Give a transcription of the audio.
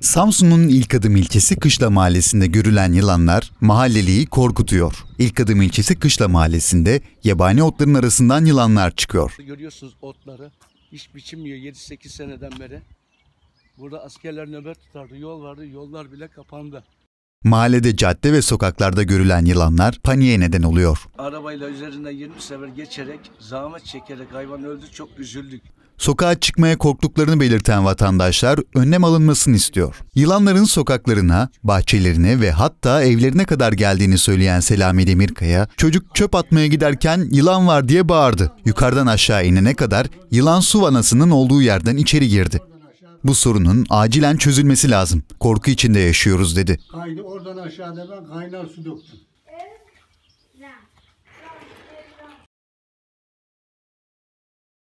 Samsun'un ilk adım ilçesi Kışla Mahallesi'nde görülen yılanlar mahalleliyi korkutuyor. İlk adım ilçesi Kışla Mahallesi'nde yabani otların arasından yılanlar çıkıyor. Görüyorsunuz otları hiç biçilmiyor 7-8 seneden beri. Burada askerler nöbet tutardı, yol vardı, yollar bile kapandı. Mahallede cadde ve sokaklarda görülen yılanlar paniğe neden oluyor. Arabayla üzerinden 20 sefer geçerek, zahmet çekerek hayvan öldü çok üzüldük. Sokağa çıkmaya korktuklarını belirten vatandaşlar önlem alınmasını istiyor. Yılanların sokaklarına, bahçelerine ve hatta evlerine kadar geldiğini söyleyen Selami Demirkaya, çocuk çöp atmaya giderken yılan var diye bağırdı. Yukarıdan aşağı inene kadar yılan su vanasının olduğu yerden içeri girdi. Bu sorunun acilen çözülmesi lazım. Korku içinde yaşıyoruz dedi. Kaydı oradan aşağıda ben kaynar su döktüm.